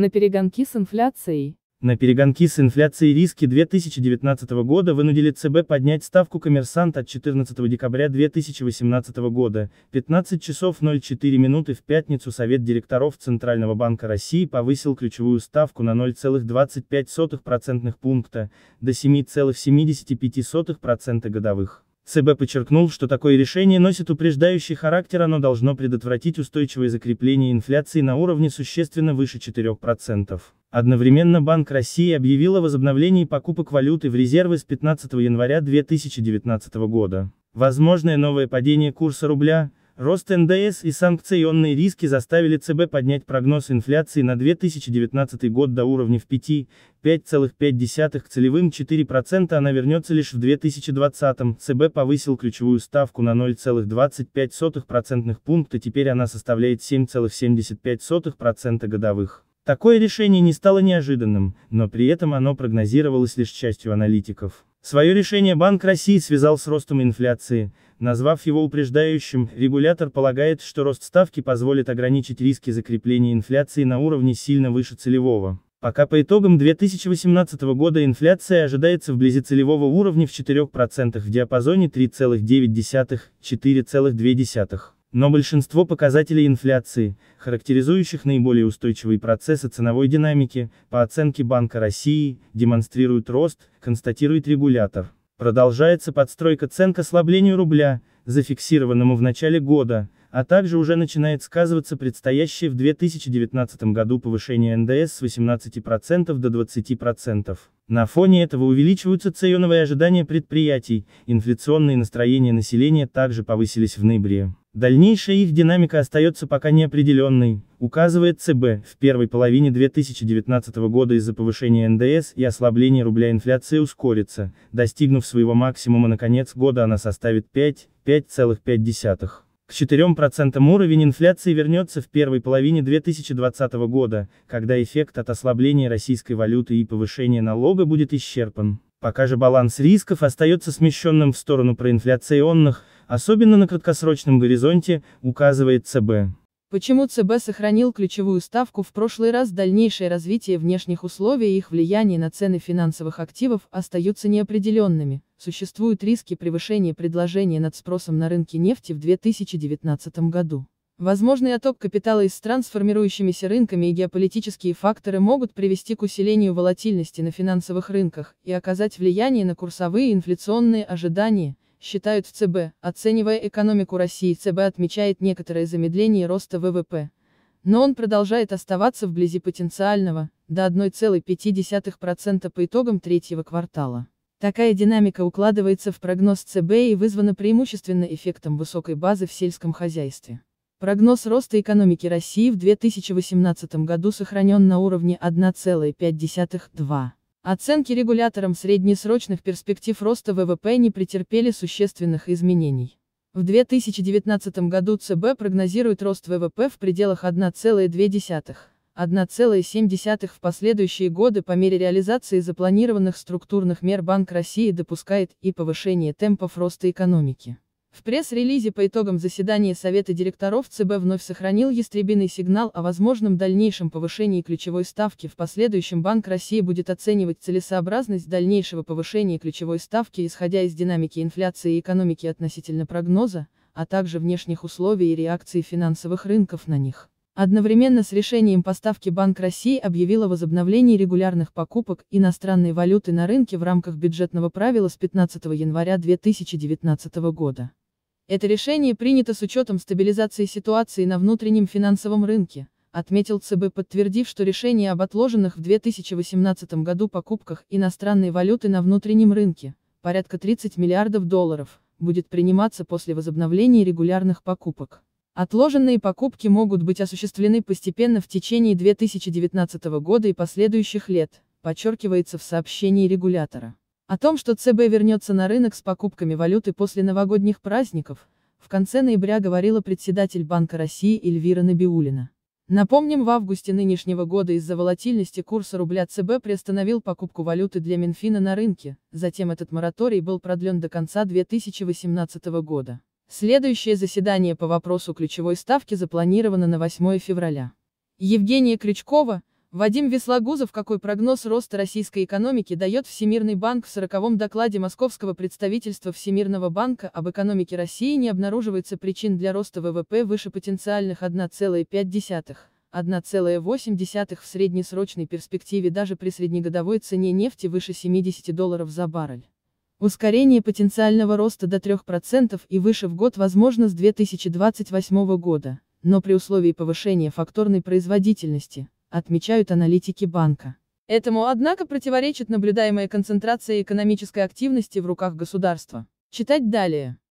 На перегонки с инфляцией. На перегонки с инфляцией риски 2019 года вынудили ЦБ поднять ставку коммерсант от 14 декабря 2018 года, 15 часов 04 минуты в пятницу Совет директоров Центрального банка России повысил ключевую ставку на 0,25% пункта, до 7,75% годовых. ЦБ подчеркнул, что такое решение носит упреждающий характер, оно должно предотвратить устойчивое закрепление инфляции на уровне существенно выше 4%. Одновременно Банк России объявил о возобновлении покупок валюты в резервы с 15 января 2019 года. Возможное новое падение курса рубля, Рост НДС и санкционные риски заставили ЦБ поднять прогноз инфляции на 2019 год до уровня в 5,5 к целевым 4% она вернется лишь в 2020. ЦБ повысил ключевую ставку на 0,25% пункта, теперь она составляет 7,75% годовых. Такое решение не стало неожиданным, но при этом оно прогнозировалось лишь частью аналитиков. Свое решение Банк России связал с ростом инфляции, назвав его упреждающим, регулятор полагает, что рост ставки позволит ограничить риски закрепления инфляции на уровне сильно выше целевого. Пока по итогам 2018 года инфляция ожидается вблизи целевого уровня в 4% в диапазоне 3,9-4,2%. Но большинство показателей инфляции, характеризующих наиболее устойчивые процессы ценовой динамики, по оценке Банка России, демонстрируют рост, констатирует регулятор. Продолжается подстройка цен к ослаблению рубля, зафиксированному в начале года, а также уже начинает сказываться предстоящее в 2019 году повышение НДС с 18% до 20%. На фоне этого увеличиваются ценовые ожидания предприятий, инфляционные настроения населения также повысились в ноябре. Дальнейшая их динамика остается пока неопределенной, указывает ЦБ, в первой половине 2019 года из-за повышения НДС и ослабления рубля инфляция ускорится, достигнув своего максимума на конец года она составит 5,5,5. К 4% уровень инфляции вернется в первой половине 2020 года, когда эффект от ослабления российской валюты и повышения налога будет исчерпан. Пока же баланс рисков остается смещенным в сторону проинфляционных, особенно на краткосрочном горизонте, указывает ЦБ. Почему ЦБ сохранил ключевую ставку в прошлый раз дальнейшее развитие внешних условий и их влияние на цены финансовых активов остаются неопределенными, существуют риски превышения предложения над спросом на рынке нефти в 2019 году. Возможный отток капитала из стран с формирующимися рынками и геополитические факторы могут привести к усилению волатильности на финансовых рынках и оказать влияние на курсовые и инфляционные ожидания, считают в ЦБ. Оценивая экономику России, ЦБ отмечает некоторое замедление роста ВВП. Но он продолжает оставаться вблизи потенциального, до 1,5% по итогам третьего квартала. Такая динамика укладывается в прогноз ЦБ и вызвана преимущественно эффектом высокой базы в сельском хозяйстве. Прогноз роста экономики России в 2018 году сохранен на уровне 1,5-2. Оценки регулятором среднесрочных перспектив роста ВВП не претерпели существенных изменений. В 2019 году ЦБ прогнозирует рост ВВП в пределах 1,2. 1,7 в последующие годы по мере реализации запланированных структурных мер Банк России допускает и повышение темпов роста экономики. В пресс-релизе по итогам заседания Совета директоров ЦБ вновь сохранил ястребиный сигнал о возможном дальнейшем повышении ключевой ставки. В последующем Банк России будет оценивать целесообразность дальнейшего повышения ключевой ставки, исходя из динамики инфляции и экономики относительно прогноза, а также внешних условий и реакции финансовых рынков на них. Одновременно с решением поставки Банк России объявила возобновлении регулярных покупок иностранной валюты на рынке в рамках бюджетного правила с 15 января 2019 года. Это решение принято с учетом стабилизации ситуации на внутреннем финансовом рынке, отметил ЦБ, подтвердив, что решение об отложенных в 2018 году покупках иностранной валюты на внутреннем рынке, порядка 30 миллиардов долларов, будет приниматься после возобновления регулярных покупок. Отложенные покупки могут быть осуществлены постепенно в течение 2019 года и последующих лет, подчеркивается в сообщении регулятора. О том, что ЦБ вернется на рынок с покупками валюты после новогодних праздников, в конце ноября говорила председатель Банка России Эльвира Набиулина. Напомним, в августе нынешнего года из-за волатильности курса рубля ЦБ приостановил покупку валюты для Минфина на рынке, затем этот мораторий был продлен до конца 2018 года. Следующее заседание по вопросу ключевой ставки запланировано на 8 февраля. Евгения Крючкова, Вадим Веслогузов какой прогноз роста российской экономики дает Всемирный банк в сороковом докладе Московского представительства Всемирного банка об экономике России не обнаруживается причин для роста ВВП выше потенциальных 1,5-1,8 в среднесрочной перспективе даже при среднегодовой цене нефти выше 70 долларов за баррель. Ускорение потенциального роста до 3% и выше в год возможно с 2028 года, но при условии повышения факторной производительности отмечают аналитики банка. Этому, однако, противоречит наблюдаемая концентрация экономической активности в руках государства. Читать далее.